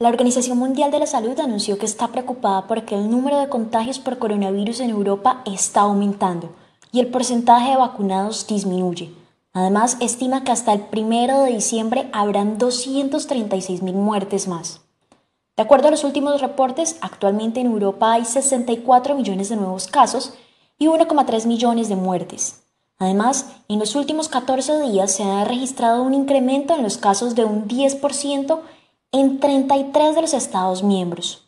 La Organización Mundial de la Salud anunció que está preocupada porque el número de contagios por coronavirus en Europa está aumentando y el porcentaje de vacunados disminuye. Además, estima que hasta el 1 de diciembre habrán mil muertes más. De acuerdo a los últimos reportes, actualmente en Europa hay 64 millones de nuevos casos y 1,3 millones de muertes. Además, en los últimos 14 días se ha registrado un incremento en los casos de un 10% en 33 de los Estados miembros.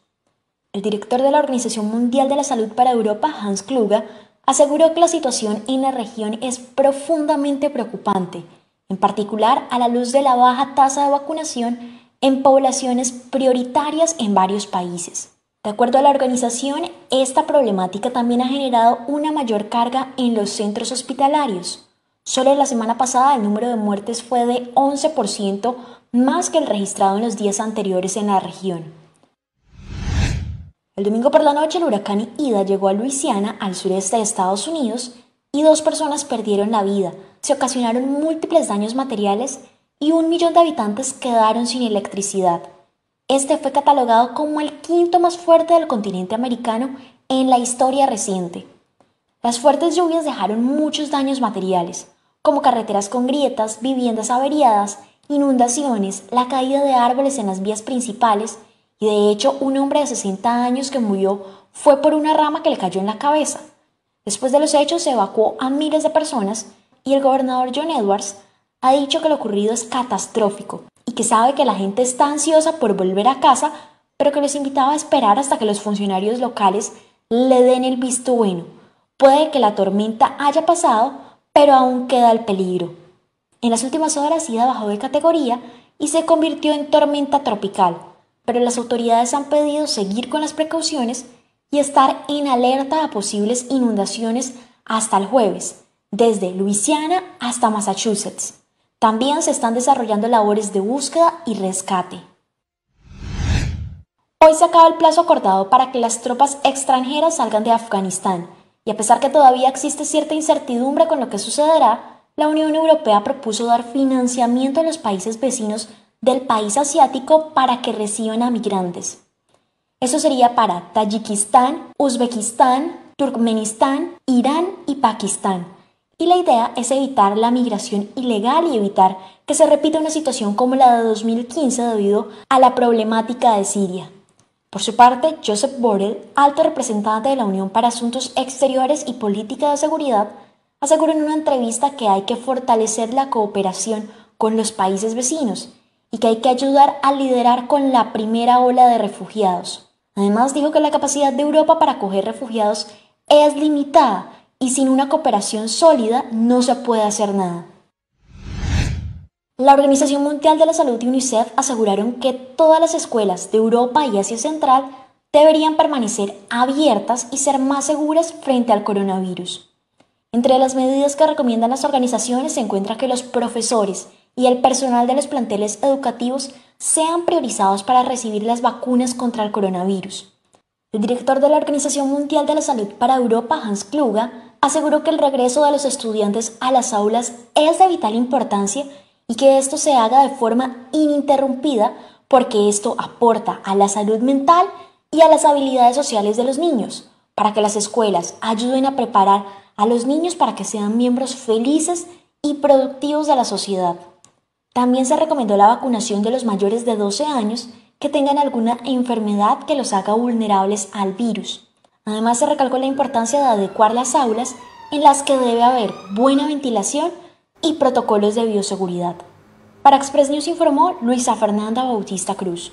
El director de la Organización Mundial de la Salud para Europa, Hans Kluge, aseguró que la situación en la región es profundamente preocupante, en particular a la luz de la baja tasa de vacunación en poblaciones prioritarias en varios países. De acuerdo a la organización, esta problemática también ha generado una mayor carga en los centros hospitalarios, Solo la semana pasada el número de muertes fue de 11% más que el registrado en los días anteriores en la región. El domingo por la noche el huracán Ida llegó a Luisiana, al sureste de Estados Unidos, y dos personas perdieron la vida. Se ocasionaron múltiples daños materiales y un millón de habitantes quedaron sin electricidad. Este fue catalogado como el quinto más fuerte del continente americano en la historia reciente. Las fuertes lluvias dejaron muchos daños materiales como carreteras con grietas, viviendas averiadas, inundaciones, la caída de árboles en las vías principales y de hecho un hombre de 60 años que murió fue por una rama que le cayó en la cabeza. Después de los hechos se evacuó a miles de personas y el gobernador John Edwards ha dicho que lo ocurrido es catastrófico y que sabe que la gente está ansiosa por volver a casa, pero que los invitaba a esperar hasta que los funcionarios locales le den el visto bueno. Puede que la tormenta haya pasado, pero aún queda el peligro. En las últimas horas Ida bajó de categoría y se convirtió en tormenta tropical, pero las autoridades han pedido seguir con las precauciones y estar en alerta a posibles inundaciones hasta el jueves, desde Luisiana hasta Massachusetts. También se están desarrollando labores de búsqueda y rescate. Hoy se acaba el plazo acordado para que las tropas extranjeras salgan de Afganistán y a pesar que todavía existe cierta incertidumbre con lo que sucederá, la Unión Europea propuso dar financiamiento a los países vecinos del país asiático para que reciban a migrantes. Eso sería para Tayikistán, Uzbekistán, Turkmenistán, Irán y Pakistán. Y la idea es evitar la migración ilegal y evitar que se repita una situación como la de 2015 debido a la problemática de Siria. Por su parte, Joseph Borrell, alto representante de la Unión para Asuntos Exteriores y Política de Seguridad, aseguró en una entrevista que hay que fortalecer la cooperación con los países vecinos y que hay que ayudar a liderar con la primera ola de refugiados. Además, dijo que la capacidad de Europa para acoger refugiados es limitada y sin una cooperación sólida no se puede hacer nada. La Organización Mundial de la Salud y UNICEF aseguraron que todas las escuelas de Europa y Asia Central deberían permanecer abiertas y ser más seguras frente al coronavirus. Entre las medidas que recomiendan las organizaciones se encuentra que los profesores y el personal de los planteles educativos sean priorizados para recibir las vacunas contra el coronavirus. El director de la Organización Mundial de la Salud para Europa, Hans Kluge, aseguró que el regreso de los estudiantes a las aulas es de vital importancia y que esto se haga de forma ininterrumpida porque esto aporta a la salud mental y a las habilidades sociales de los niños, para que las escuelas ayuden a preparar a los niños para que sean miembros felices y productivos de la sociedad. También se recomendó la vacunación de los mayores de 12 años que tengan alguna enfermedad que los haga vulnerables al virus. Además se recalcó la importancia de adecuar las aulas en las que debe haber buena ventilación y protocolos de bioseguridad. Para Express News informó Luisa Fernanda Bautista Cruz.